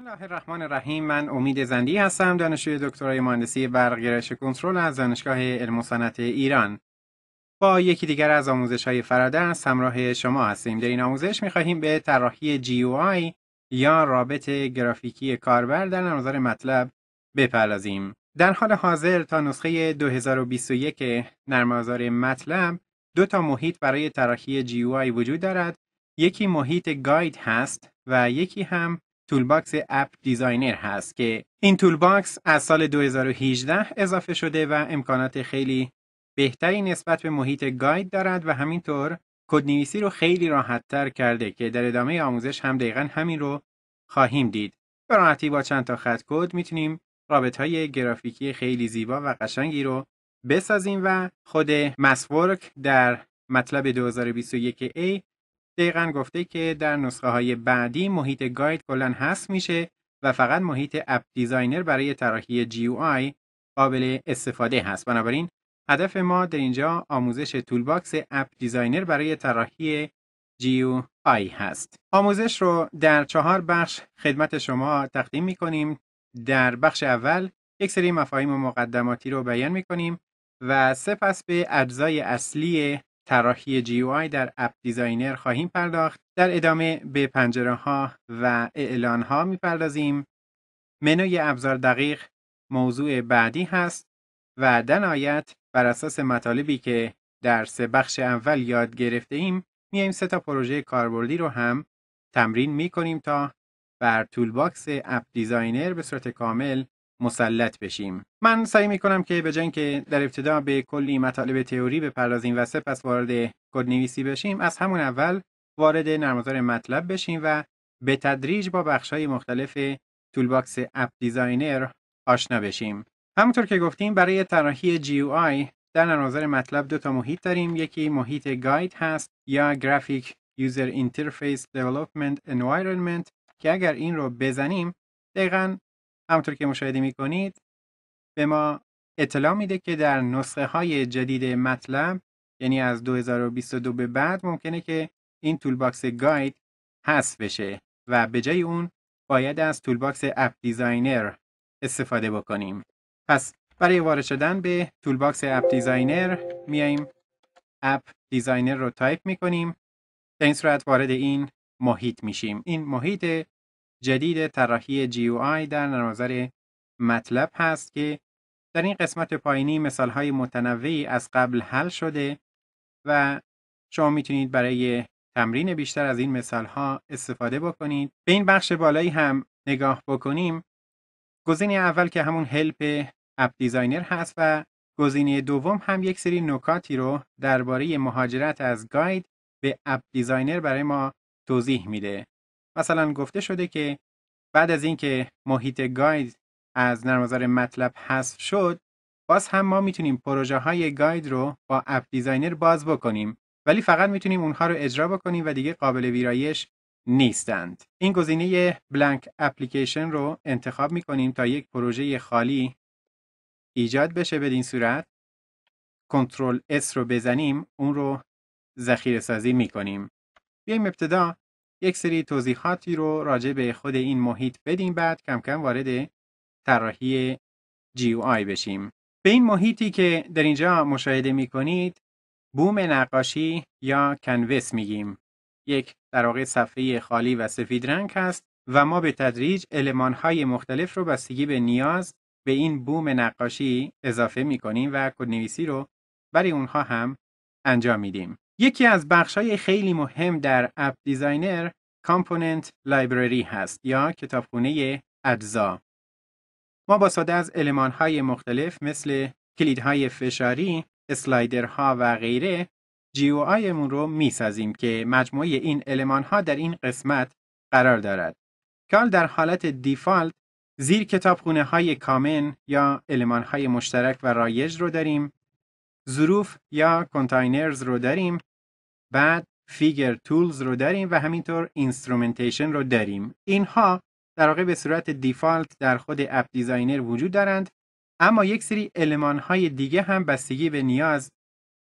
بسم الله الرحمن الرحیم من امید زندی هستم دانشجوی دکترای مهندسی برق کنترل از دانشگاه علم و صنعت ایران با یکی دیگر از آموزش های فرادرس همراه شما هستیم در این آموزش میخواهیم به طراحی GUI یا رابط گرافیکی کاربر در نظر مطلب بپردازیم در حال حاضر تا نسخه 2021 نرم افزار مطلب دو تا محیط برای طراحی GUI وجود دارد یکی محیط گاید هست و یکی هم تولباکس اپ دیزاینر هست که این باکس از سال 2018 اضافه شده و امکانات خیلی بهتری نسبت به محیط گاید دارد و همینطور کدنویسی رو خیلی راحتتر کرده که در ادامه آموزش هم دقیقا همین رو خواهیم دید. به راحتی با چند تا خط کد میتونیم رابط های گرافیکی خیلی زیبا و قشنگی رو بسازیم و خود مسورک در مطلب 2021 A دقیقا گفته که در نسخه های بعدی محیط گاید کلا هست میشه و فقط محیط اپ دیزاینر برای طراحی جی آی قابل استفاده هست بنابراین هدف ما در اینجا آموزش تول باکس اپ دیزاینر برای طراحی او آی هست آموزش رو در چهار بخش خدمت شما تقدیم می کنیم در بخش اول یک سری مفاهیم مقدماتی رو بیان می کنیم و سپس به اجزای اصلی طراحی جی در اپ دیزاینر خواهیم پرداخت در ادامه به پنجره ها و اعلان ها میپردازیم منوی ابزار دقیق موضوع بعدی هست و در نهایت بر اساس مطالبی که در سه بخش اول یاد گرفته ایم میایم سه تا پروژه کاربردی رو هم تمرین می کنیم تا بر تول باکس اپ دیزاینر به صورت کامل مسلط بشیم من سعی کنم که به جای که در ابتدا به کلی مطالب تئوری بپردازیم و سپس وارد کدنویسی بشیم از همون اول وارد نرمزار مطلب بشیم و به تدریج با بخش های مختلف تولباکس اپ دیزاینر آشنا بشیم همونطور که گفتیم برای طراحی آی در نرمافزار مطلب دو تا محیط داریم یکی محیط گاید هست یا گرافیک User اینترفیس دیولپمنت انوایرنمنت که اگر این رو بزنیم دقیقا همونطور که مشاهده می کنید به ما اطلاع میده که در نسخه های جدید مطلب یعنی از 2022 به بعد ممکنه که این تولباکس گاید حذف بشه و به جای اون باید از تولباکس اپ دیزاینر استفاده بکنیم. پس برای وارد شدن به تولباکس اپ دیزاینر میاییم اپ دیزاینر رو تایپ میکنیم. در این صورت وارد این محیط میشیم. این محیط جدید طراحی GUI در نظر مطلب هست که در این قسمت پایینی مثالهای متنوعی از قبل حل شده و شما میتونید برای تمرین بیشتر از این ها استفاده بکنید. به این بخش بالایی هم نگاه بکنیم گزینه اول که همون هلپ اپ دیزاینر هست و گزینه دوم هم یک سری نکاتی رو درباره مهاجرت از گاید به اپ دیزاینر برای ما توضیح میده. مثلا گفته شده که بعد از اینکه محیط گاید از نرمزار مطلب حذف شد باز هم ما میتونیم پروژه های گاید رو با اپ دیزاینر باز بکنیم ولی فقط میتونیم اونها رو اجرا بکنیم و دیگه قابل ویرایش نیستند. این گزینه بلانک اپلیکیشن رو انتخاب میکنیم تا یک پروژه خالی ایجاد بشه بدین صورت کنترل اس رو بزنیم اون رو ذخیره سازی میکنیم. بیایم ابتدا یک سری توضیحاتی رو راجع به خود این محیط بدیم بعد کم کم وارد طراحی جی آی بشیم به این محیطی که در اینجا مشاهده می کنید بوم نقاشی یا کنوس میگیم یک در واقع صفحه خالی و سفید رنگ هست و ما به تدریج های مختلف رو بستگی به نیاز به این بوم نقاشی اضافه می کنیم و کدنویسی رو برای اونها هم انجام میدیم. یکی از های خیلی مهم در اپ دیزاینر کامپوننت لایبرری هست یا کتابخونه اجزا. ما با ساده از های مختلف مثل کلیدهای فشاری، اسلایدرها و غیره جیو آیمون رو میسازیم که مجموعه این ها در این قسمت قرار دارد. کال در حالت دیفالت زیر کتابخونه های کامن یا علمان های مشترک و رایج رو داریم، ظروف یا کنتاینرز رو داریم بعد فیگر تولز رو داریم و همینطور اینسترومنتیشن رو داریم اینها در واقع به صورت دیفالت در خود اپ دیزاینر وجود دارند اما یک سری علمان های دیگه هم بستگی به نیاز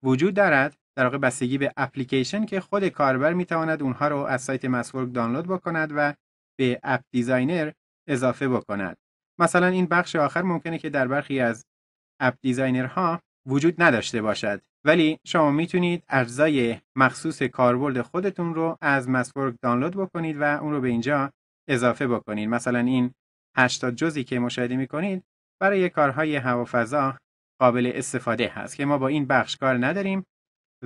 وجود دارد در واقع بستگی به اپلیکیشن که خود کاربر میتواند اونها رو از سایت مسورک دانلود بکند و به اپ دیزاینر اضافه بکند مثلا این بخش آخر ممکنه که در برخی از اپ دیزاینرها وجود نداشته باشد ولی شما میتونید اجزای مخصوص کاربرد خودتون رو از مسورک دانلود بکنید و اون رو به اینجا اضافه بکنید مثلا این 80 جزی که مشاهده میکنید برای کارهای هوافضا قابل استفاده هست که ما با این بخش کار نداریم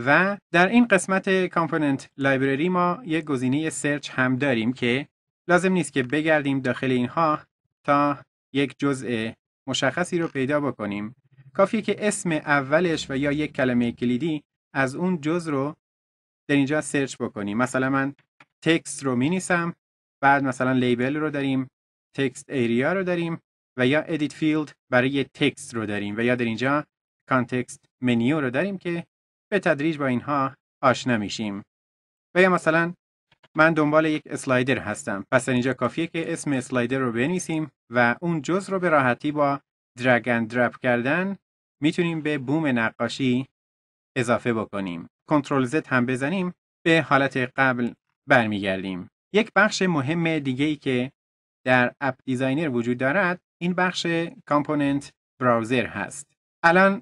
و در این قسمت کامپوننت لایبرری ما یک گزینه سرچ هم داریم که لازم نیست که بگردیم داخل اینها تا یک جزء مشخصی رو پیدا بکنیم کافیه که اسم اولش و یا یک کلمه کلیدی از اون جز رو در اینجا سرچ بکنیم مثلا من تکست رو مینیسم، بعد مثلا لیبل رو داریم تکست ایریا رو داریم و یا ادیت فیلد برای تکست رو داریم و یا در اینجا کانتکست منیو رو داریم که به تدریج با اینها آشنا میشیم و یا مثلا من دنبال یک اسلایدر هستم پس در اینجا کافیه که اسم اسلایدر رو بنویسیم و اون جز رو به راحتی با درگ اند درپ کردن میتونیم به بوم نقاشی اضافه بکنیم کنترل Z هم بزنیم به حالت قبل برمیگردیم یک بخش مهم دیگه ای که در اپ دیزاینر وجود دارد این بخش کامپوننت براوزر هست الان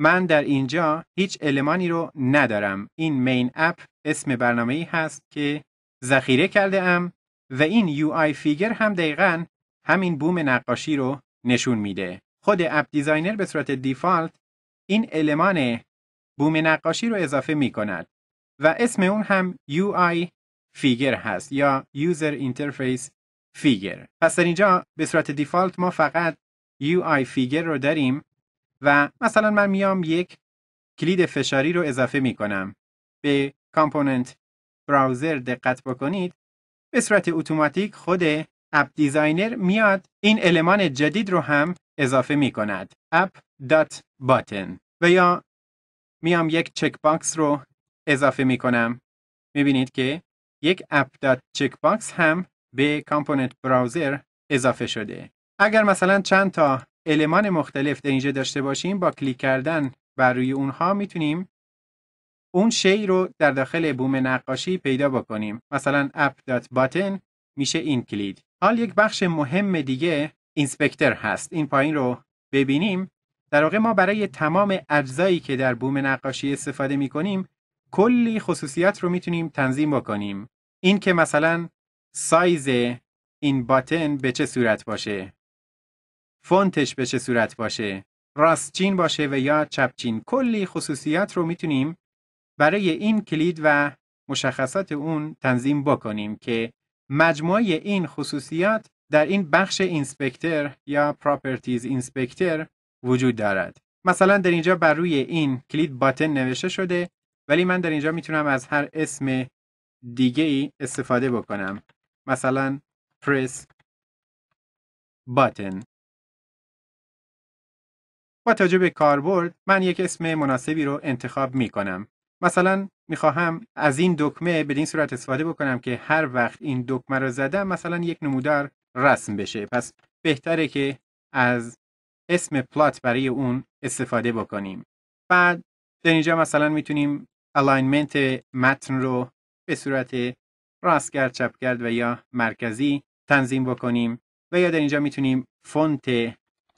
من در اینجا هیچ المانی رو ندارم این مین اپ اسم برنامه ای هست که ذخیره کرده ام و این یو آی فیگر هم دقیقا همین بوم نقاشی رو نشون میده خود اپ دیزاینر به صورت دیفالت این المان بوم نقاشی رو اضافه می کند و اسم اون هم UI فیگر هست یا User Interface فیگر پس در اینجا به صورت دیفالت ما فقط UI فیگر رو داریم و مثلا من میام یک کلید فشاری رو اضافه می کنم به کامپوننت براوزر دقت بکنید به صورت اتوماتیک خود اپ دیزاینر میاد این المان جدید رو هم اضافه می کند اپ باتن و یا میام یک چک باکس رو اضافه می کنم می بینید که یک اپ دات چک باکس هم به کامپوننت براوزر اضافه شده اگر مثلا چند تا المان مختلف در اینجا داشته باشیم با کلیک کردن بر روی اونها میتونیم اون شی رو در داخل بوم نقاشی پیدا بکنیم مثلا اپ دات باتن میشه این کلید حال یک بخش مهم دیگه اینسپکتر هست این پایین رو ببینیم در واقع ما برای تمام اجزایی که در بوم نقاشی استفاده می کنیم کلی خصوصیت رو میتونیم تنظیم بکنیم این که مثلا سایز این باتن به چه صورت باشه فونتش به چه صورت باشه راستچین باشه و یا چپچین کلی خصوصیت رو میتونیم برای این کلید و مشخصات اون تنظیم بکنیم که مجموعه این خصوصیات در این بخش اینسپکتر یا پراپرتیز اینسپکتر وجود دارد مثلا در اینجا بر روی این کلید باتن نوشته شده ولی من در اینجا میتونم از هر اسم دیگه ای استفاده بکنم مثلا پرس باتن با توجه به کاربرد من یک اسم مناسبی رو انتخاب می کنم مثلا میخواهم از این دکمه به این صورت استفاده بکنم که هر وقت این دکمه رو زدم مثلا یک نمودار رسم بشه پس بهتره که از اسم پلات برای اون استفاده بکنیم بعد در اینجا مثلا میتونیم الاینمنت متن رو به صورت راستگرد چپگرد و یا مرکزی تنظیم بکنیم و یا در اینجا میتونیم فونت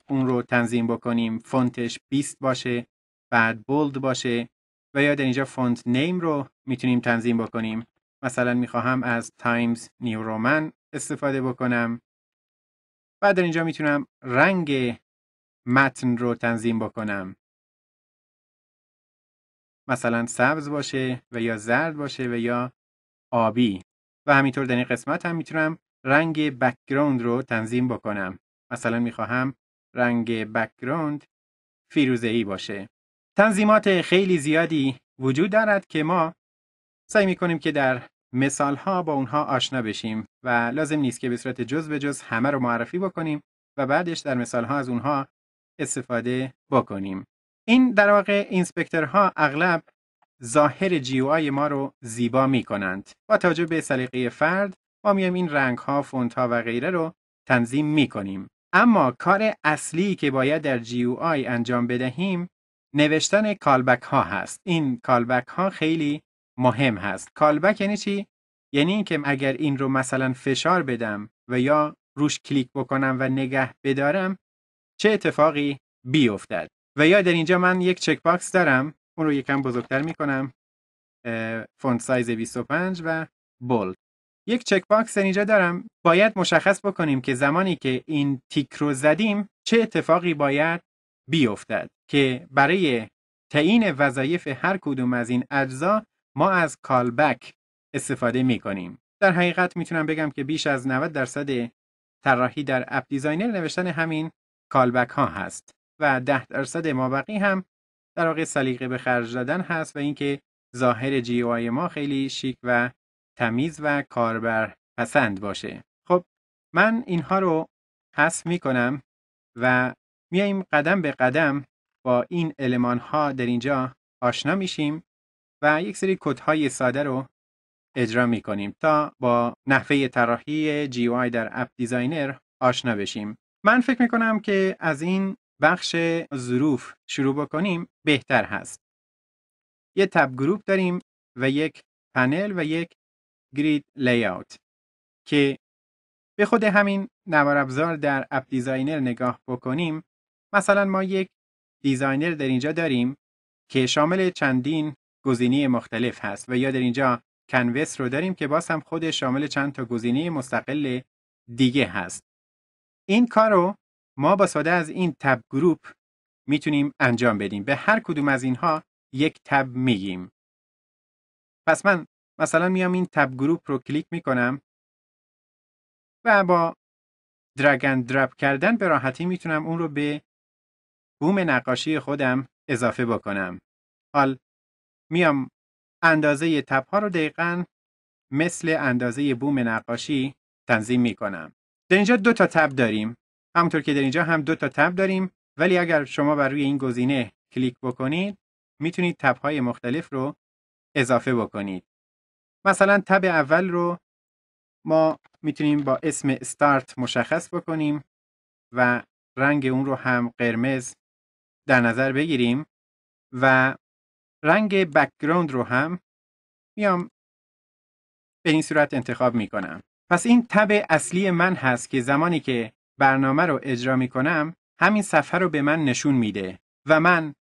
اون رو تنظیم بکنیم فونتش 20 باشه بعد بولد باشه و یا در اینجا فونت نیم رو میتونیم تنظیم بکنیم مثلا میخواهم از تایمز نیو رومن استفاده بکنم و در اینجا میتونم رنگ متن رو تنظیم بکنم مثلا سبز باشه و یا زرد باشه و یا آبی و همینطور در این قسمت هم میتونم رنگ بکگراند رو تنظیم بکنم مثلا میخواهم رنگ بکگراند فیروزه ای باشه تنظیمات خیلی زیادی وجود دارد که ما سعی کنیم که در مثال ها با اونها آشنا بشیم و لازم نیست که به صورت جز به جز همه رو معرفی بکنیم و بعدش در مثال ها از اونها استفاده بکنیم این در واقع ها اغلب ظاهر آی ما رو زیبا می کنند. با توجه به سلیقه فرد ما میایم این رنگ ها، فونت ها و غیره رو تنظیم می کنیم. اما کار اصلی که باید در آی انجام بدهیم نوشتن کالبک ها هست این کالبک ها خیلی مهم هست کالبک یعنی چی یعنی اینکه اگر این رو مثلا فشار بدم و یا روش کلیک بکنم و نگه بدارم چه اتفاقی بیفتد و یا در اینجا من یک چک باکس دارم اون رو یکم بزرگتر میکنم فونت سایز 25 و بولد یک چک باکس در اینجا دارم باید مشخص بکنیم که زمانی که این تیک رو زدیم چه اتفاقی باید بیفتد که برای تعیین وظایف هر کدوم از این اجزا ما از کالبک استفاده می کنیم. در حقیقت میتونم بگم که بیش از 90 درصد طراحی در اپ دیزاینر نوشتن همین کالبک ها هست و 10 درصد مابقی هم در واقع سلیقه به خرج دادن هست و اینکه ظاهر جی آی ما خیلی شیک و تمیز و کاربر پسند باشه. خب من اینها رو حذف می کنم و میاییم قدم به قدم با این علمان ها در اینجا آشنا میشیم و یک سری کد ساده رو اجرا می کنیم تا با نحوه طراحی جی در اپ دیزاینر آشنا بشیم من فکر می کنم که از این بخش ظروف شروع بکنیم بهتر هست یه تب گروپ داریم و یک پنل و یک گرید لیاوت که به خود همین نوار ابزار در اپ دیزاینر نگاه بکنیم مثلا ما یک دیزاینر در اینجا داریم که شامل چندین گزینه مختلف هست و یا در اینجا کنوس رو داریم که باز هم خود شامل چند تا گزینه مستقل دیگه هست این کار رو ما با ساده از این تب گروپ میتونیم انجام بدیم به هر کدوم از اینها یک تب میگیم پس من مثلا میام این تب گروپ رو کلیک میکنم و با درگ اند درپ کردن به راحتی میتونم اون رو به بوم نقاشی خودم اضافه بکنم حال میام اندازه ها رو دقیقا مثل اندازه بوم نقاشی تنظیم میکنم در اینجا دو تا تب داریم همونطور که در اینجا هم دو تا تب داریم ولی اگر شما بر روی این گزینه کلیک بکنید میتونید تب های مختلف رو اضافه بکنید مثلا تب اول رو ما میتونیم با اسم استارت مشخص بکنیم و رنگ اون رو هم قرمز در نظر بگیریم و رنگ بکگراند رو هم میام به این صورت انتخاب میکنم پس این تب اصلی من هست که زمانی که برنامه رو اجرا میکنم همین صفحه رو به من نشون میده و من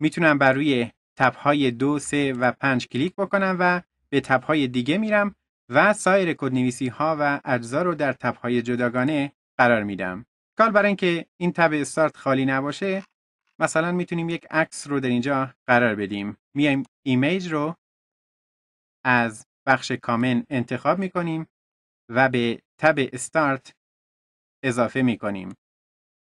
میتونم بر روی های دو، سه و پنج کلیک بکنم و به های دیگه میرم و سایر کدنویسی ها و اجزا رو در های جداگانه قرار میدم. کار برای اینکه این تب استارت خالی نباشه مثلا میتونیم یک عکس رو در اینجا قرار بدیم میایم ایمیج رو از بخش کامن انتخاب میکنیم و به تب استارت اضافه میکنیم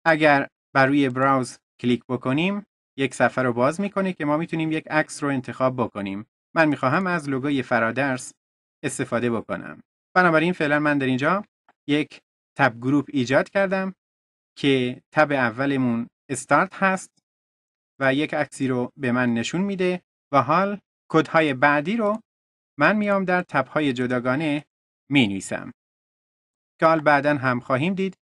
اگر بر روی براوز کلیک بکنیم یک صفحه رو باز میکنه که ما میتونیم یک عکس رو انتخاب بکنیم من میخواهم از لوگوی فرادرس استفاده بکنم بنابراین فعلا من در اینجا یک تب گروپ ایجاد کردم که تب اولمون استارت هست و یک عکسی رو به من نشون میده و حال کدهای بعدی رو من میام در تبهای جداگانه می نویسم. که حال بعدا هم خواهیم دید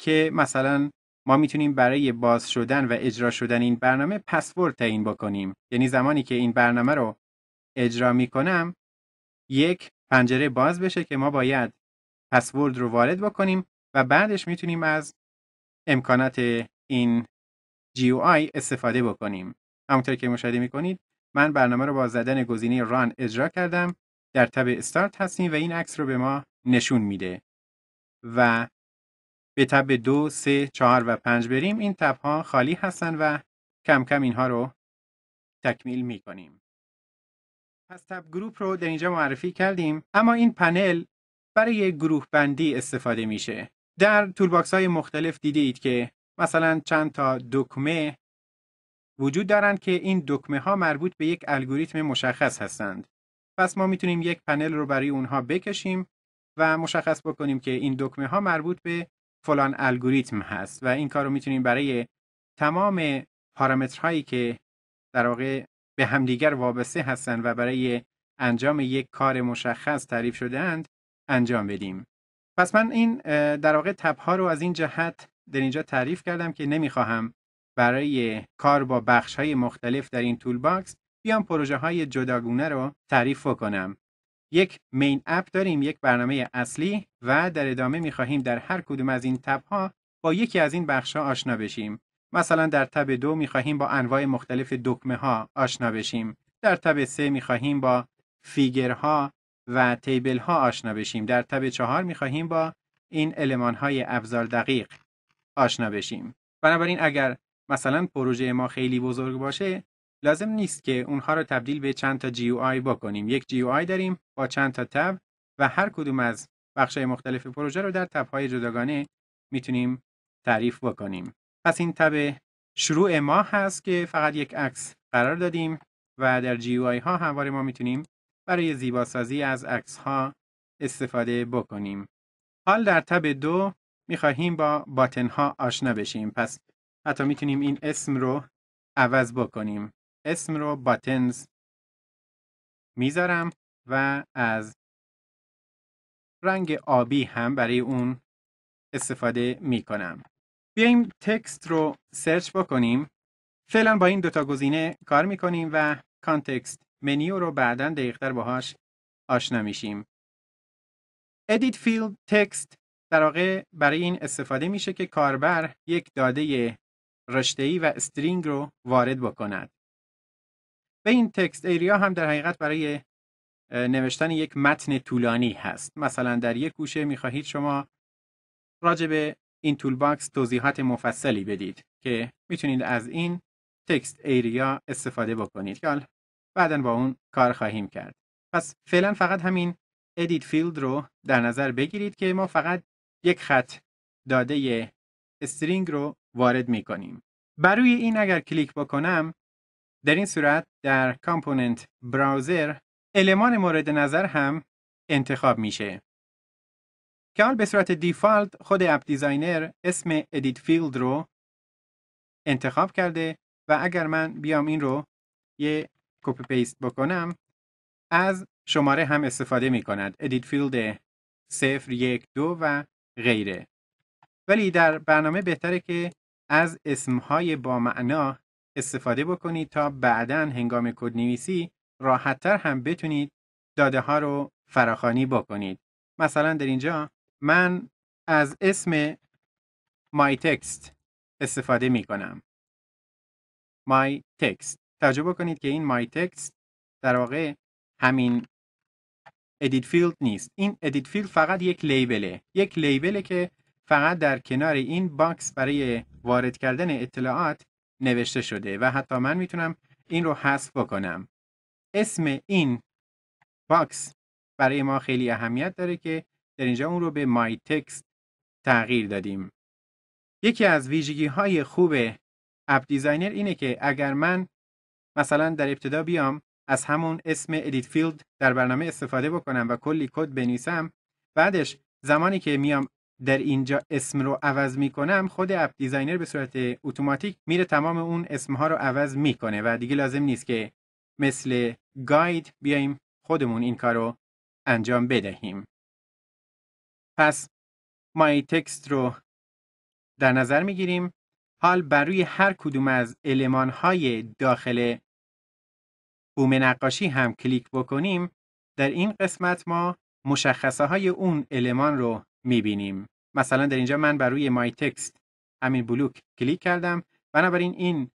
که مثلا ما میتونیم برای باز شدن و اجرا شدن این برنامه پسورد تعیین بکنیم یعنی زمانی که این برنامه رو اجرا میکنم یک پنجره باز بشه که ما باید پسورد رو وارد بکنیم و بعدش میتونیم از امکانات این GUI استفاده بکنیم همونطور که مشاهده کنید من برنامه رو با زدن گزینه ران اجرا کردم در تب استارت هستیم و این عکس رو به ما نشون میده و به تب دو، سه، چهار و پنج بریم این تب ها خالی هستن و کم کم اینها رو تکمیل می کنیم. پس تب گروپ رو در اینجا معرفی کردیم اما این پنل برای گروه بندی استفاده میشه. در تولباکس های مختلف دیدید که مثلا چند تا دکمه وجود دارند که این دکمه ها مربوط به یک الگوریتم مشخص هستند. پس ما میتونیم یک پنل رو برای اونها بکشیم و مشخص بکنیم که این دکمه ها مربوط به فلان الگوریتم هست و این کار رو میتونیم برای تمام پارامترهایی که در واقع به همدیگر وابسته هستند و برای انجام یک کار مشخص تعریف اند انجام بدیم. پس من این در واقع ها رو از این جهت در اینجا تعریف کردم که نمیخواهم برای کار با بخش های مختلف در این تول باکس بیام پروژه های جداگونه رو تعریف کنم یک مین اپ داریم یک برنامه اصلی و در ادامه میخواهیم در هر کدوم از این تب ها با یکی از این بخش ها آشنا بشیم مثلا در تب دو میخواهیم با انواع مختلف دکمه ها آشنا بشیم در تب سه میخواهیم با فیگرها و تیبل ها آشنا بشیم در تب چهار میخواهیم با این المان های ابزار دقیق آشنا بشیم بنابراین اگر مثلا پروژه ما خیلی بزرگ باشه لازم نیست که اونها رو تبدیل به چند تا جی آی بکنیم یک جی آی داریم با چند تا تب و هر کدوم از بخش مختلف پروژه رو در تب های جداگانه میتونیم تعریف بکنیم پس این تب شروع ما هست که فقط یک عکس قرار دادیم و در جی ها همواره ما میتونیم برای زیباسازی از عکس ها استفاده بکنیم حال در تب دو میخواهیم با باتن ها آشنا بشیم پس حتی میتونیم این اسم رو عوض بکنیم اسم رو باتنز میذارم و از رنگ آبی هم برای اون استفاده میکنم بیایم تکست رو سرچ بکنیم فعلا با این دوتا گزینه کار میکنیم و کانتکست منیو رو بعدا دقیقتر باهاش آشنا میشیم Edit Field Text در واقع برای این استفاده میشه که کاربر یک داده رشته‌ای و استرینگ رو وارد بکند به این تکست ایریا هم در حقیقت برای نوشتن یک متن طولانی هست مثلا در یک گوشه میخواهید شما راجع به این تول باکس توضیحات مفصلی بدید که میتونید از این تکست ایریا استفاده بکنید که بعدا با اون کار خواهیم کرد پس فعلا فقط همین ادیت فیلد رو در نظر بگیرید که ما فقط یک خط داده استرینگ رو وارد می کنیم. بروی روی این اگر کلیک بکنم در این صورت در کامپوننت براوزر المان مورد نظر هم انتخاب میشه. که حال به صورت دیفالت خود اپ دیزاینر اسم ادیت فیلد رو انتخاب کرده و اگر من بیام این رو یه کپی پیست بکنم از شماره هم استفاده می کند. ادیت فیلد 0 1 2 و غیره ولی در برنامه بهتره که از اسمهای با معنا استفاده بکنید تا بعدا هنگام نویسی راحتتر هم بتونید داده ها رو فراخانی بکنید مثلا در اینجا من از اسم my استفاده می کنم my text توجه بکنید که این my text در واقع همین ادیت فیلد نیست این ادیت فیلد فقط یک لیبله یک لیبله که فقط در کنار این باکس برای وارد کردن اطلاعات نوشته شده و حتی من میتونم این رو حذف بکنم اسم این باکس برای ما خیلی اهمیت داره که در اینجا اون رو به مای تکست تغییر دادیم یکی از ویژگی های خوب اپ دیزاینر اینه که اگر من مثلا در ابتدا بیام از همون اسم ادیت فیلد در برنامه استفاده بکنم و کلی کد بنویسم بعدش زمانی که میام در اینجا اسم رو عوض میکنم خود اپ دیزاینر به صورت اتوماتیک میره تمام اون اسم ها رو عوض میکنه و دیگه لازم نیست که مثل گاید بیایم خودمون این کار انجام بدهیم پس مای تکست رو در نظر میگیریم حال بر روی هر کدوم از علمان های داخل بوم نقاشی هم کلیک بکنیم در این قسمت ما مشخصه های اون المان رو میبینیم مثلا در اینجا من بر روی مای تکست همین بلوک کلیک کردم بنابراین این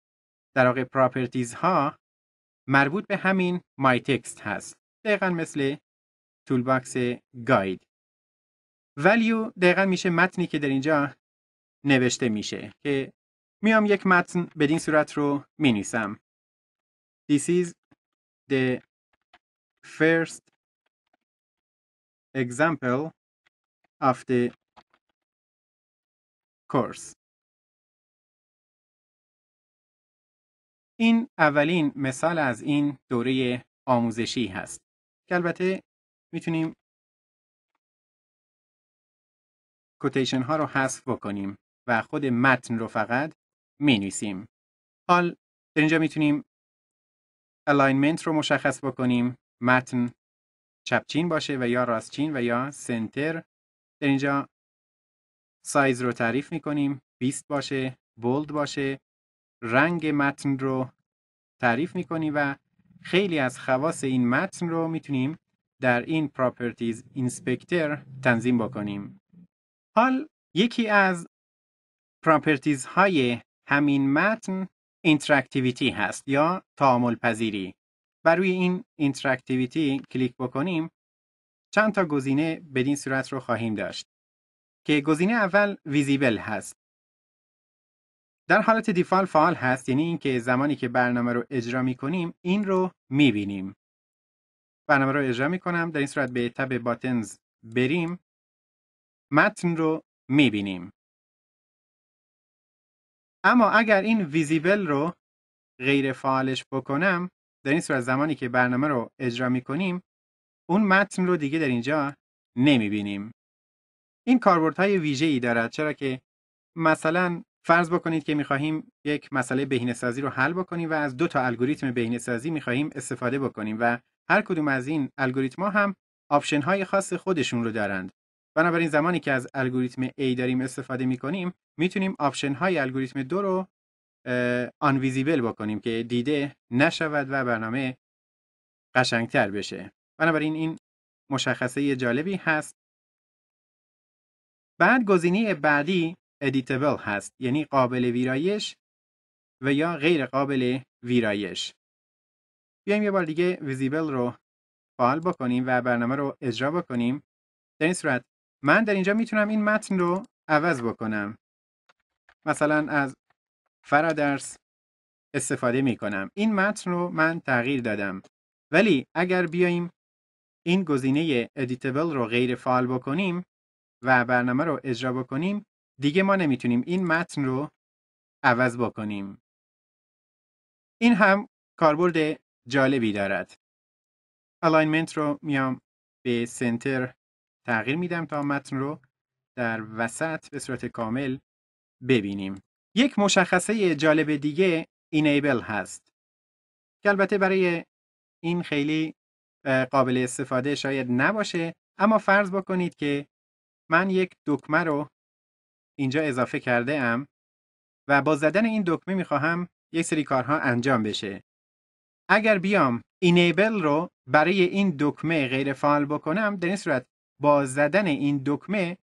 در واقع پراپرتیز ها مربوط به همین مای تکست هست دقیقا مثل تول باکس گاید ولیو دقیقا میشه متنی که در اینجا نوشته میشه که میام یک متن بدین صورت رو مینویسم This is The first example of the course. این اولین مثال از این دوره آموزشی هست که البته میتونیم کوتیشن ها رو حذف بکنیم و خود متن رو فقط می نویسیم. حال در اینجا میتونیم الاینمنت رو مشخص بکنیم متن چپچین باشه و یا راستچین و یا سنتر در اینجا سایز رو تعریف میکنیم 20 باشه بولد باشه رنگ متن رو تعریف میکنیم و خیلی از خواص این متن رو میتونیم در این پراپرتیز اینسپکتر تنظیم بکنیم حال یکی از پراپرتیز های همین متن اینتراکتیویتی هست یا تعامل پذیری و روی این اینتراکتیویتی کلیک بکنیم چند تا گزینه بدین صورت رو خواهیم داشت که گزینه اول ویزیبل هست در حالت دیفال فعال هست یعنی اینکه زمانی که برنامه رو اجرا می کنیم این رو می بینیم برنامه رو اجرا می کنم در این صورت به تب باتنز بریم متن رو می بینیم اما اگر این ویزیبل رو غیر فعالش بکنم در این صورت زمانی که برنامه رو اجرا می کنیم اون متن رو دیگه در اینجا نمی بینیم. این های ویژه ای دارد چرا که مثلا فرض بکنید که خواهیم یک مسئله بهینه‌سازی رو حل بکنیم و از دو تا الگوریتم بهینه‌سازی خواهیم استفاده بکنیم و هر کدوم از این الگوریتم هم آپشن های خاص خودشون رو دارند. بنابراین زمانی که از الگوریتم A داریم استفاده می کنیم میتونیم آپشن های الگوریتم دو رو آنویزیبل بکنیم که دیده نشود و برنامه قشنگتر بشه بنابراین این مشخصه جالبی هست بعد گزینه بعدی ادیتبل هست یعنی قابل ویرایش و یا غیر قابل ویرایش بیایم یه بار دیگه ویزیبل رو فعال بکنیم و برنامه رو اجرا بکنیم در من در اینجا میتونم این متن رو عوض بکنم مثلا از فرادرس استفاده میکنم این متن رو من تغییر دادم ولی اگر بیایم این گزینه ادیتبل رو غیر فعال بکنیم و برنامه رو اجرا بکنیم دیگه ما نمیتونیم این متن رو عوض بکنیم این هم کاربرد جالبی دارد الاینمنت رو میام به سنتر تغییر میدم تا متن رو در وسط به صورت کامل ببینیم یک مشخصه جالب دیگه enable هست که البته برای این خیلی قابل استفاده شاید نباشه اما فرض بکنید که من یک دکمه رو اینجا اضافه کرده ام و با زدن این دکمه میخواهم یک سری کارها انجام بشه اگر بیام enable رو برای این دکمه غیر فعال بکنم در این صورت با زدن این دکمه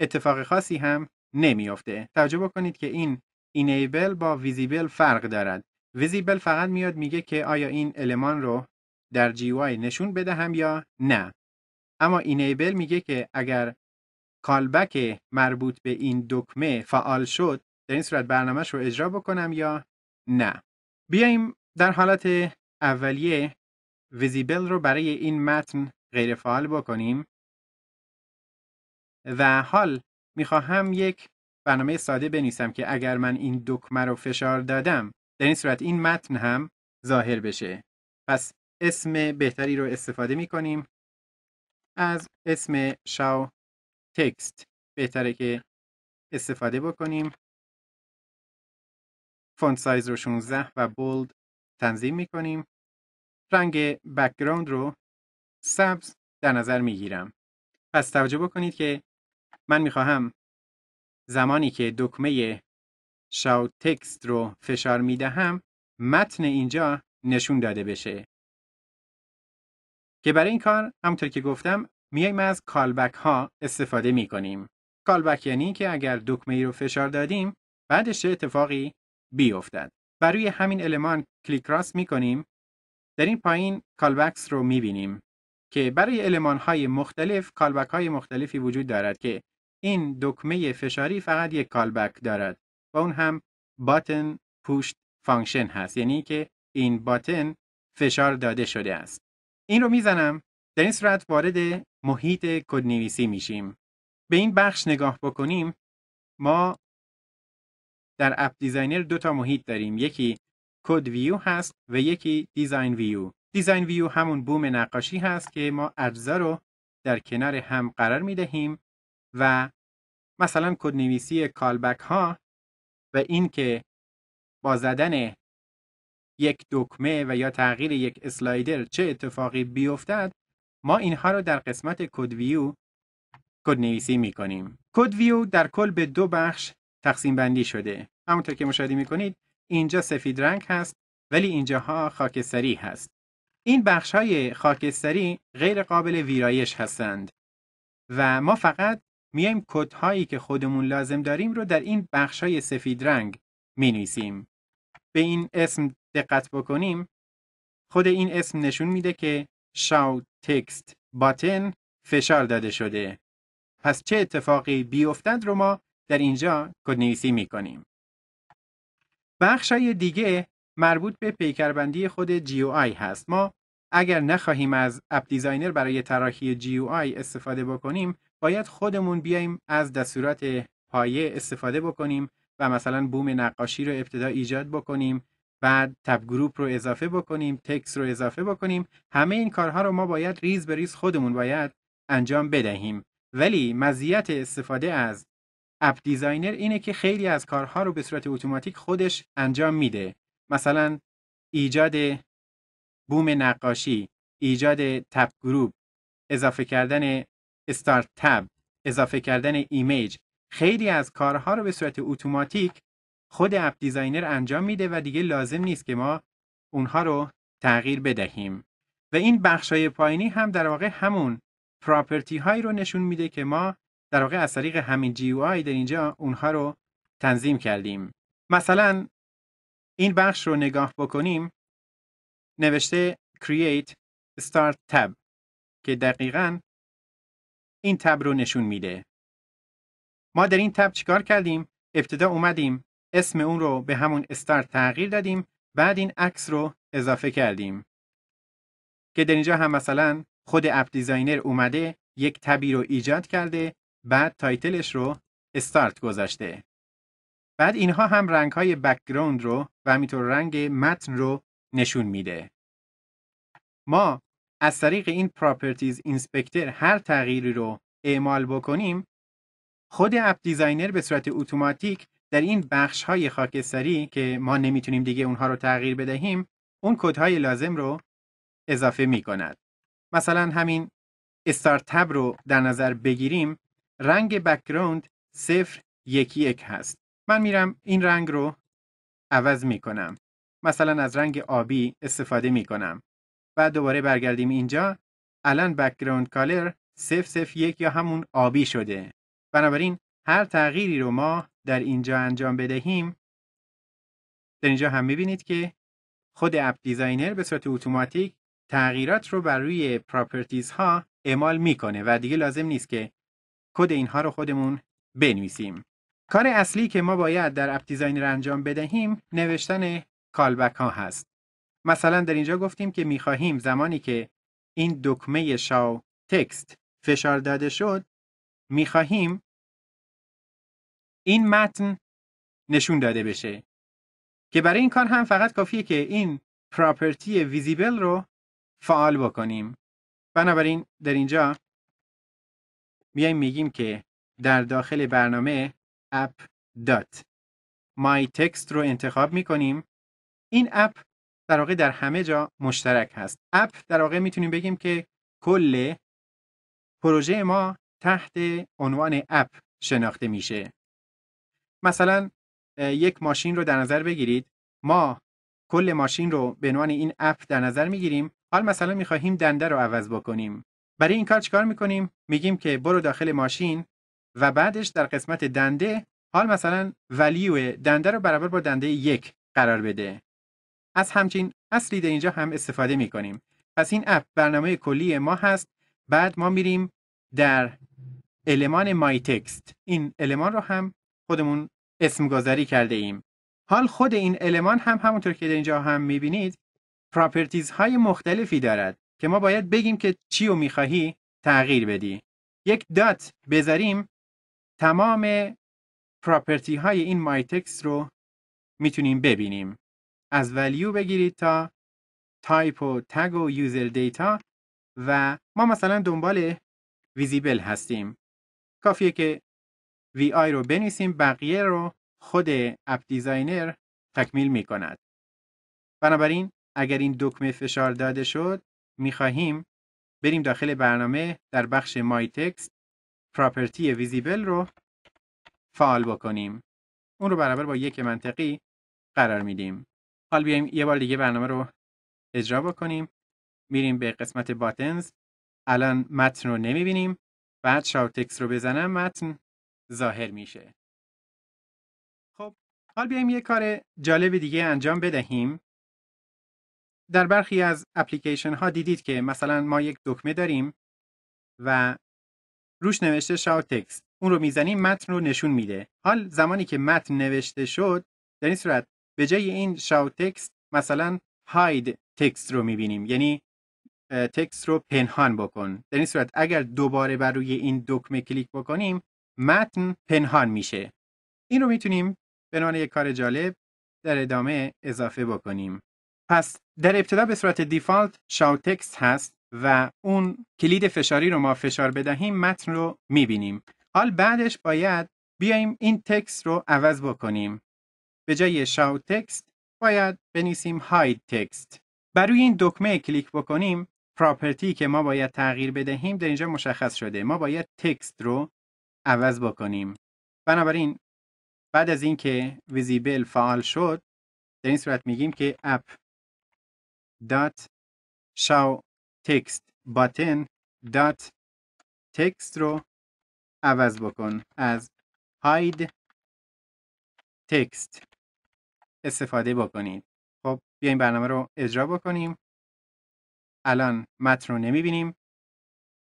اتفاق خاصی هم نمیافته توجه بکنید که این اینیبل با ویزیبل فرق دارد ویزیبل فقط میاد میگه که آیا این المان رو در وای نشون بدهم یا نه اما اینیبل میگه که اگر کالبک مربوط به این دکمه فعال شد در این صورت برنامهش رو اجرا بکنم یا نه بیایم در حالت اولیه ویزیبل رو برای این متن غیر فعال بکنیم و حال میخواهم یک برنامه ساده بنویسم که اگر من این دکمه رو فشار دادم در این صورت این متن هم ظاهر بشه پس اسم بهتری رو استفاده میکنیم از اسم شاو تکست بهتره که استفاده بکنیم فونت سایز رو 16 و بولد تنظیم میکنیم. رنگ بکگراند رو سبز در نظر می پس توجه بکنید که من میخواهم زمانی که دکمه شاو تکست رو فشار میدهم متن اینجا نشون داده بشه که برای این کار همونطور که گفتم میایم از کالبک ها استفاده میکنیم کالبک یعنی که اگر دکمه ای رو فشار دادیم بعدش اتفاقی بیفتد برای روی همین المان کلیک راست میکنیم در این پایین کالبکس رو میبینیم که برای المان های مختلف کالبک های مختلفی وجود دارد که این دکمه فشاری فقط یک کالبک دارد و اون هم باتن پوشت فانکشن هست یعنی که این باتن فشار داده شده است این رو میزنم در این صورت وارد محیط کدنویسی میشیم به این بخش نگاه بکنیم ما در اپ دیزاینر دو تا محیط داریم یکی کد ویو هست و یکی دیزاین ویو دیزاین ویو همون بوم نقاشی هست که ما اجزا رو در کنار هم قرار می دهیم و مثلا نویسی کالبک ها و اینکه با زدن یک دکمه و یا تغییر یک اسلایدر چه اتفاقی بیفتد ما اینها رو در قسمت کد کدنویسی می کنیم ویو در کل به دو بخش تقسیم بندی شده همونطور که مشاهده می کنید اینجا سفید رنگ هست ولی اینجاها خاکستری هست این بخش های خاکستری غیر قابل ویرایش هستند و ما فقط میایم کد هایی که خودمون لازم داریم رو در این بخش های سفید رنگ می نویسیم. به این اسم دقت بکنیم خود این اسم نشون میده که شاو تکست باتن فشار داده شده. پس چه اتفاقی بیفتد رو ما در اینجا نویسی می کنیم. بخش های دیگه مربوط به پیکربندی خود آی هست. ما اگر نخواهیم از اپ دیزاینر برای طراحی آی استفاده بکنیم باید خودمون بیایم از دستورات پایه استفاده بکنیم و مثلا بوم نقاشی رو ابتدا ایجاد بکنیم بعد تب گروپ رو اضافه بکنیم تکس رو اضافه بکنیم همه این کارها رو ما باید ریز به ریز خودمون باید انجام بدهیم ولی مزیت استفاده از اپ دیزاینر اینه که خیلی از کارها رو به صورت اتوماتیک خودش انجام میده مثلا ایجاد بوم نقاشی ایجاد تب گروپ اضافه کردن استارت تب اضافه کردن ایمیج خیلی از کارها رو به صورت اتوماتیک خود اپ دیزاینر انجام میده و دیگه لازم نیست که ما اونها رو تغییر بدهیم و این های پایینی هم در واقع همون پراپرتی هایی رو نشون میده که ما در واقع از طریق همین جی در اینجا اونها رو تنظیم کردیم مثلا این بخش رو نگاه بکنیم نوشته create start tab که دقیقا این تب رو نشون میده. ما در این تب چیکار کردیم؟ ابتدا اومدیم اسم اون رو به همون استار تغییر دادیم بعد این عکس رو اضافه کردیم. که در اینجا هم مثلا خود اپ دیزاینر اومده یک تبی رو ایجاد کرده بعد تایتلش رو استارت گذاشته. بعد اینها هم رنگ های بکگراند رو و همینطور رنگ متن رو نشون میده. ما از طریق این پراپرتیز اینسپکتر هر تغییری رو اعمال بکنیم خود اپ دیزاینر به صورت اتوماتیک در این بخش های خاکستری که ما نمیتونیم دیگه اونها رو تغییر بدهیم اون های لازم رو اضافه می کند. مثلا همین استارت تب رو در نظر بگیریم رنگ بکگراند صفر یکی یک هست. من میرم این رنگ رو عوض می کنم. مثلا از رنگ آبی استفاده می کنم. و دوباره برگردیم اینجا الان بکگراند کالر 001 یا همون آبی شده بنابراین هر تغییری رو ما در اینجا انجام بدهیم در اینجا هم میبینید که خود اپ دیزاینر به صورت اتوماتیک تغییرات رو بر روی پراپرتیز ها اعمال میکنه و دیگه لازم نیست که کد اینها رو خودمون بنویسیم کار اصلی که ما باید در اپ دیزاینر انجام بدهیم نوشتن کالبک ها هست مثلا در اینجا گفتیم که میخواهیم زمانی که این دکمه شاو تکست فشار داده شد میخواهیم این متن نشون داده بشه که برای این کار هم فقط کافیه که این پراپرتی ویزیبل رو فعال بکنیم بنابراین در اینجا میایم میگیم که در داخل برنامه app.mytext رو انتخاب میکنیم این اپ در واقع در همه جا مشترک هست اپ در واقع میتونیم بگیم که کل پروژه ما تحت عنوان اپ شناخته میشه مثلا یک ماشین رو در نظر بگیرید ما کل ماشین رو به عنوان این اپ در نظر میگیریم حال مثلا میخواهیم دنده رو عوض بکنیم برای این کار چیکار میکنیم میگیم که برو داخل ماشین و بعدش در قسمت دنده حال مثلا ولیو دنده رو برابر با دنده یک قرار بده از همچین اصلی در اینجا هم استفاده می کنیم. پس این اپ برنامه کلی ما هست بعد ما میریم در المان مای تکست این المان رو هم خودمون اسم گذاری کرده ایم حال خود این المان هم همونطور که در اینجا هم میبینید پراپرتیز های مختلفی دارد که ما باید بگیم که چی رو میخواهی تغییر بدی یک دات بذاریم تمام پراپرتی های این مای تکست رو میتونیم ببینیم از ولیو بگیرید تا تایپ و تگ و یوزر دیتا و ما مثلا دنبال ویزیبل هستیم کافیه که وی آی رو بنویسیم بقیه رو خود اپ دیزاینر تکمیل می کند. بنابراین اگر این دکمه فشار داده شد می خواهیم بریم داخل برنامه در بخش مای تکست پراپرتی ویزیبل رو فعال بکنیم. اون رو برابر با یک منطقی قرار میدیم. حال بیایم یه بار دیگه برنامه رو اجرا بکنیم میریم به قسمت باتنز الان متن رو نمیبینیم بعد شاو تکس رو بزنم متن ظاهر میشه خب حال بیایم یه کار جالب دیگه انجام بدهیم در برخی از اپلیکیشن ها دیدید که مثلا ما یک دکمه داریم و روش نوشته شاو تکس اون رو میزنیم متن رو نشون میده حال زمانی که متن نوشته شد در این صورت به جای این شاو تکست مثلا هاید تکست رو میبینیم یعنی تکست رو پنهان بکن در این صورت اگر دوباره بر روی این دکمه کلیک بکنیم متن پنهان میشه این رو میتونیم به عنوان یک کار جالب در ادامه اضافه بکنیم پس در ابتدا به صورت دیفالت شاو تکست هست و اون کلید فشاری رو ما فشار بدهیم متن رو میبینیم حال بعدش باید بیایم این تکست رو عوض بکنیم به جای شاو تکست باید بنویسیم هاید تکست برای این دکمه کلیک بکنیم پراپرتی که ما باید تغییر بدهیم در اینجا مشخص شده ما باید تکست رو عوض بکنیم بنابراین بعد از اینکه ویزیبل فعال شد در این صورت میگیم که اپ دات شاو تکست باتن رو عوض بکن از هاید تکست استفاده بکنید خب بیاین برنامه رو اجرا بکنیم الان متن رو نمیبینیم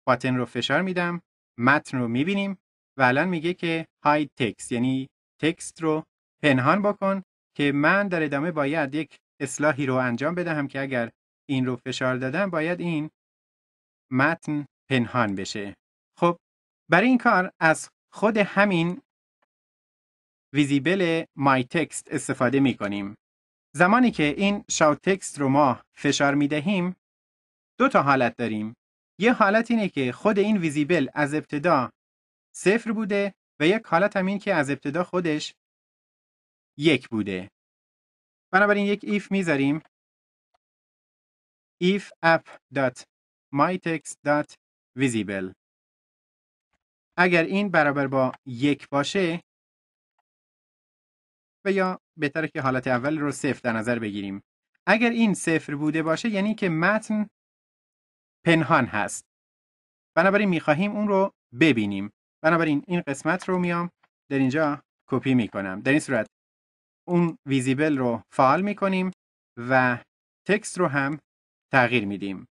باتن رو فشار میدم متن رو میبینیم و الان میگه که های تکست یعنی تکست رو پنهان بکن که من در ادامه باید یک اصلاحی رو انجام بدهم که اگر این رو فشار دادم باید این متن پنهان بشه خب برای این کار از خود همین ویزیبل مای تکست استفاده می کنیم. زمانی که این شاو تکست رو ما فشار می دهیم دو تا حالت داریم. یه حالت اینه که خود این ویزیبل از ابتدا صفر بوده و یک حالت هم این که از ابتدا خودش یک بوده. بنابراین یک ایف میذاریم if app.mytext.visible اگر این برابر با یک باشه و یا بهتره که حالت اول رو صفر در نظر بگیریم اگر این صفر بوده باشه یعنی که متن پنهان هست بنابراین میخواهیم اون رو ببینیم بنابراین این قسمت رو میام در اینجا کپی میکنم در این صورت اون ویزیبل رو فعال میکنیم و تکست رو هم تغییر میدیم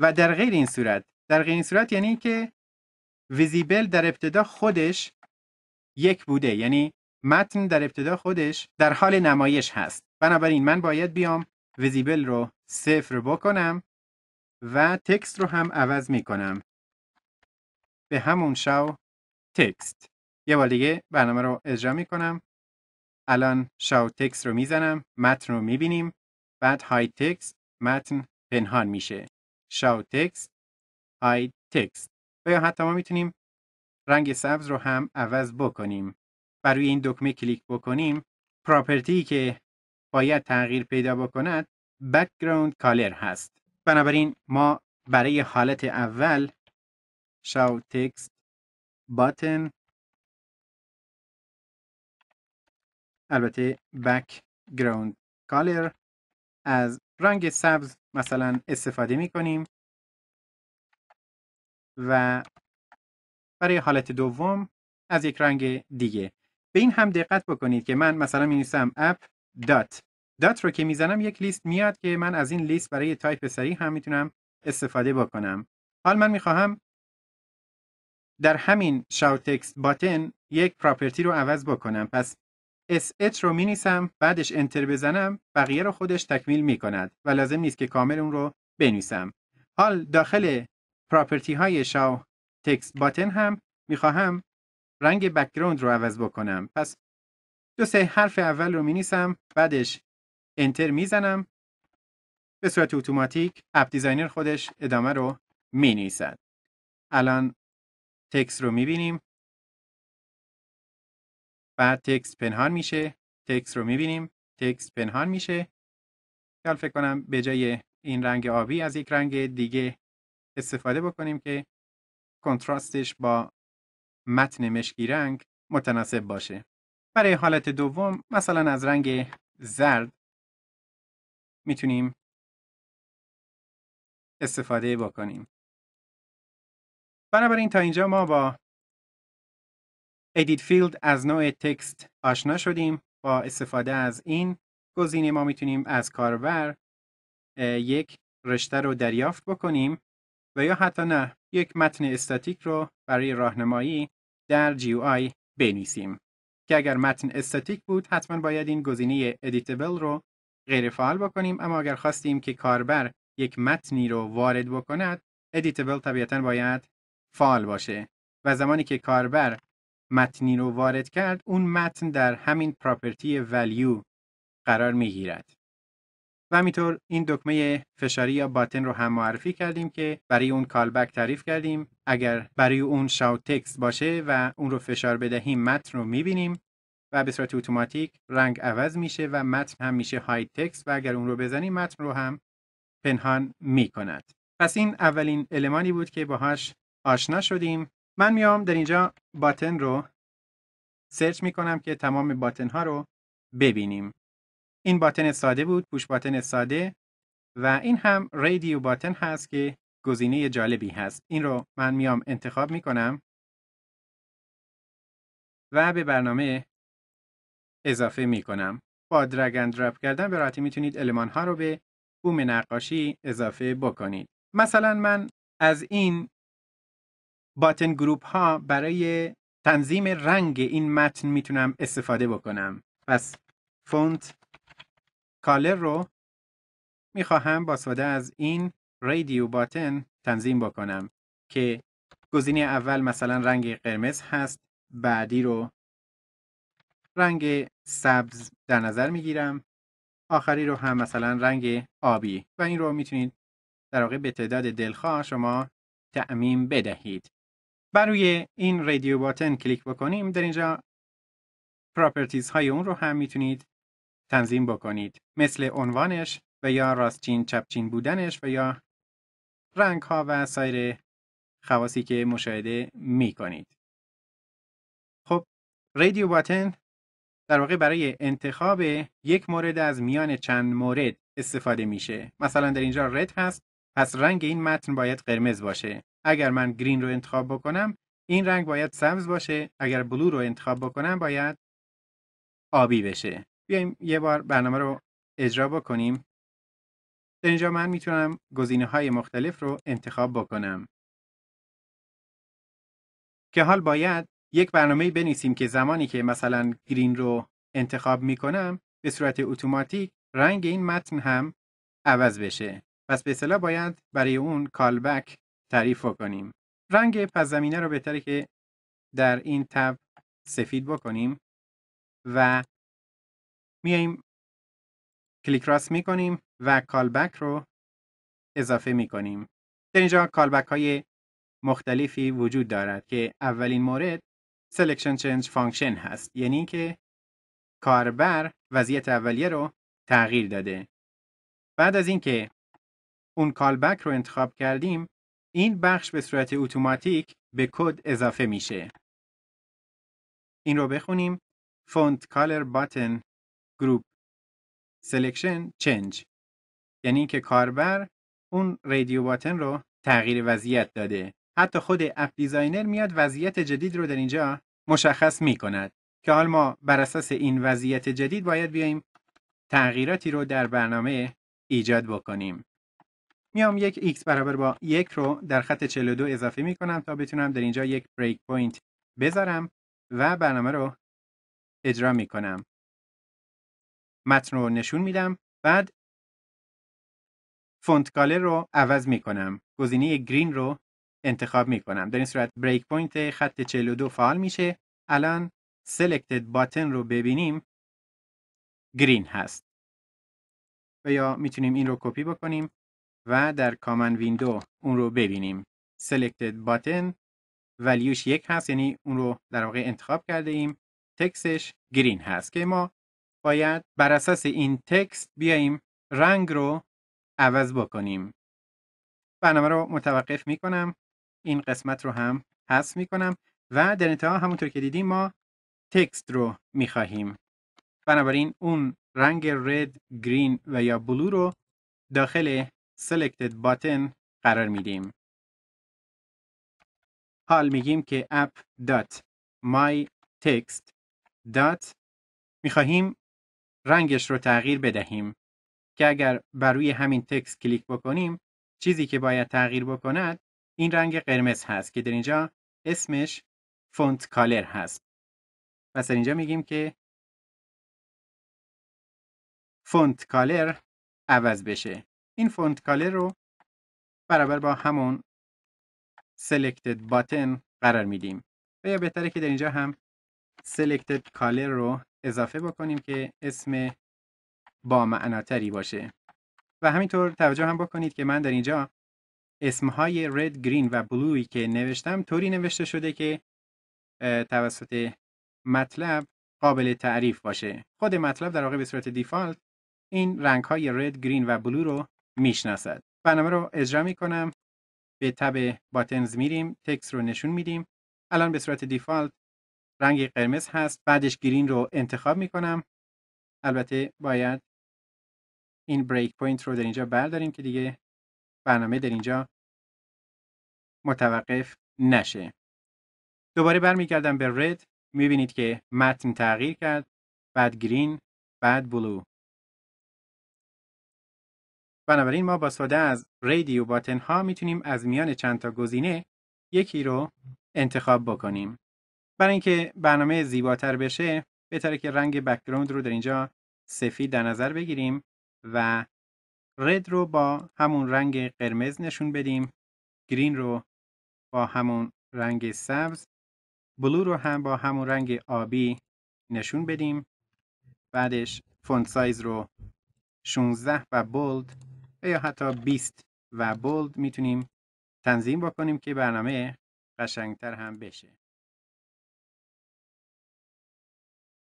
و در غیر این صورت در غیر این صورت یعنی که ویزیبل در ابتدا خودش یک بوده یعنی متن در ابتدا خودش در حال نمایش هست بنابراین من باید بیام ویزیبل رو صفر بکنم و تکست رو هم عوض می کنم به همون شاو تکست یه بار دیگه برنامه رو اجرا می کنم الان شاو تکست رو میزنم متن رو بینیم. بعد های تکست متن پنهان میشه شاو تکست های تکست و یا حتی ما میتونیم رنگ سبز رو هم عوض بکنیم برای روی این دکمه کلیک بکنیم پراپرتی که باید تغییر پیدا بکند background کالر هست بنابراین ما برای حالت اول شاو تکست باتن البته background کالر از رنگ سبز مثلا استفاده می کنیم و برای حالت دوم از یک رنگ دیگه به این هم دقت بکنید که من مثلا می نویسم اپ دات دات رو که میزنم یک لیست میاد که من از این لیست برای تایپ سری هم میتونم استفاده بکنم حال من میخواهم در همین شاو تکست باتن یک پراپرتی رو عوض بکنم پس SH رو می نویسم بعدش انتر بزنم بقیه رو خودش تکمیل می کند و لازم نیست که کامل اون رو بنویسم حال داخل پراپرتی های شاو تکست باتن هم میخواهم رنگ بکگراند رو عوض بکنم پس دو سه حرف اول رو مینیسم بعدش انتر میزنم به صورت اتوماتیک اپ دیزاینر خودش ادامه رو نیسد الان تکس رو بینیم بعد تکس پنهان میشه تکس رو بینیم تکس پنهان میشه خیال فکر کنم به جای این رنگ آبی از یک رنگ دیگه استفاده بکنیم که کنتراستش با متن مشکی رنگ متناسب باشه برای حالت دوم مثلا از رنگ زرد میتونیم استفاده بکنیم بنابراین تا اینجا ما با Edit فیلد از نوع تکست آشنا شدیم با استفاده از این گزینه ما میتونیم از کاربر یک رشته رو دریافت بکنیم و یا حتی نه یک متن استاتیک رو برای راهنمایی در آی بنویسیم که اگر متن استاتیک بود حتما باید این گزینه ادیتبل رو غیر فعال بکنیم اما اگر خواستیم که کاربر یک متنی رو وارد بکند ادیتبل طبیعتا باید فعال باشه و زمانی که کاربر متنی رو وارد کرد اون متن در همین پراپرتی ولیو قرار می و همینطور این دکمه فشاری یا باتن رو هم معرفی کردیم که برای اون کالبک تعریف کردیم اگر برای اون شاو تکست باشه و اون رو فشار بدهیم متن رو میبینیم و به صورت اتوماتیک رنگ عوض میشه و متن هم میشه های تکست و اگر اون رو بزنیم متن رو هم پنهان میکند پس این اولین المانی بود که باهاش آشنا شدیم من میام در اینجا باتن رو سرچ میکنم که تمام باتن ها رو ببینیم این باتن ساده بود پوش باتن ساده و این هم رادیو باتن هست که گزینه جالبی هست این رو من میام انتخاب میکنم و به برنامه اضافه میکنم با درگ اند درپ کردن به راحتی میتونید المان ها رو به بوم نقاشی اضافه بکنید مثلا من از این باتن گروپ ها برای تنظیم رنگ این متن میتونم استفاده بکنم پس فونت کالر رو میخواهم با ساده از این رادیو باتن تنظیم بکنم که گزینه اول مثلا رنگ قرمز هست بعدی رو رنگ سبز در نظر میگیرم آخری رو هم مثلا رنگ آبی و این رو میتونید در واقع به تعداد دلخواه شما تعمیم بدهید بر روی این رادیو باتن کلیک بکنیم در اینجا پراپرتیز های اون رو هم میتونید تنظیم بکنید مثل عنوانش و یا راستچین چپچین بودنش و یا رنگ ها و سایر خواصی که مشاهده می کنید. خب رادیو باتن در واقع برای انتخاب یک مورد از میان چند مورد استفاده میشه. مثلا در اینجا رد هست پس رنگ این متن باید قرمز باشه. اگر من گرین رو انتخاب بکنم این رنگ باید سبز باشه. اگر بلو رو انتخاب بکنم باید آبی بشه. بیایم یه بار برنامه رو اجرا بکنیم در اینجا من میتونم گزینه های مختلف رو انتخاب بکنم که حال باید یک برنامه بنویسیم که زمانی که مثلا گرین رو انتخاب میکنم به صورت اتوماتیک رنگ این متن هم عوض بشه پس به اصطلاح باید برای اون کالبک تعریف کنیم رنگ پس زمینه رو بهتره که در این تب سفید بکنیم و میاییم کلیک راست میکنیم و کالبک رو اضافه میکنیم در اینجا کالبک های مختلفی وجود دارد که اولین مورد سلکشن چنج فانکشن هست یعنی اینکه کاربر وضعیت اولیه رو تغییر داده بعد از اینکه اون کالبک رو انتخاب کردیم این بخش به صورت اتوماتیک به کد اضافه میشه این رو بخونیم فونت کالر باتن گروپ Selection چنج یعنی که کاربر اون رادیو باتن رو تغییر وضعیت داده حتی خود اپ دیزاینر میاد وضعیت جدید رو در اینجا مشخص میکند که حال ما بر اساس این وضعیت جدید باید بیایم تغییراتی رو در برنامه ایجاد بکنیم میام یک x برابر با یک رو در خط 42 اضافه میکنم تا بتونم در اینجا یک بریک پوینت بذارم و برنامه رو اجرا میکنم متن رو نشون میدم بعد فونت کالر رو عوض میکنم گزینه گرین رو انتخاب میکنم در این صورت بریک پوینت خط 42 فعال میشه الان سلکتد باتن رو ببینیم گرین هست و یا میتونیم این رو کپی بکنیم و در کامن ویندو اون رو ببینیم سلکتد باتن ولیوش یک هست یعنی اون رو در واقع انتخاب کرده ایم تکسش گرین هست که ما باید بر اساس این تکست بیایم رنگ رو عوض بکنیم برنامه رو متوقف می کنم این قسمت رو هم حذف می کنم و در انتها همونطور که دیدیم ما تکست رو می خواهیم بنابراین اون رنگ رد، گرین و یا بلو رو داخل سلکتد باتن قرار میدیم. حال میگیم که app.mytext. میخواهیم رنگش رو تغییر بدهیم که اگر بر روی همین تکست کلیک بکنیم چیزی که باید تغییر بکند این رنگ قرمز هست که در اینجا اسمش فونت کالر هست پس اینجا میگیم که فونت کالر عوض بشه این فونت کالر رو برابر با همون سلکتد باتن قرار میدیم و یا بهتره که در اینجا هم selected کالر رو اضافه بکنیم که اسم با معناتری باشه و همینطور توجه هم بکنید که من در اینجا اسمهای رد، گرین و بلوی که نوشتم طوری نوشته شده که توسط مطلب قابل تعریف باشه خود مطلب در واقع به صورت دیفالت این رنگ های رد، گرین و بلو رو میشناسد برنامه رو اجرا کنم به تب باتنز میریم تکس رو نشون میدیم الان به صورت دیفالت رنگ قرمز هست بعدش گرین رو انتخاب میکنم البته باید این بریک پوینت رو در اینجا برداریم که دیگه برنامه در اینجا متوقف نشه دوباره برمیگردم به رد میبینید که متن تغییر کرد بعد گرین بعد بلو بنابراین ما با ساده از رادیو باتن ها میتونیم از میان چند تا گزینه یکی رو انتخاب بکنیم برای اینکه برنامه زیباتر بشه بهتره که رنگ بکگراند رو در اینجا سفید در نظر بگیریم و رد رو با همون رنگ قرمز نشون بدیم گرین رو با همون رنگ سبز بلو رو هم با همون رنگ آبی نشون بدیم بعدش فونت سایز رو 16 و بولد یا حتی 20 و بولد میتونیم تنظیم بکنیم که برنامه قشنگتر هم بشه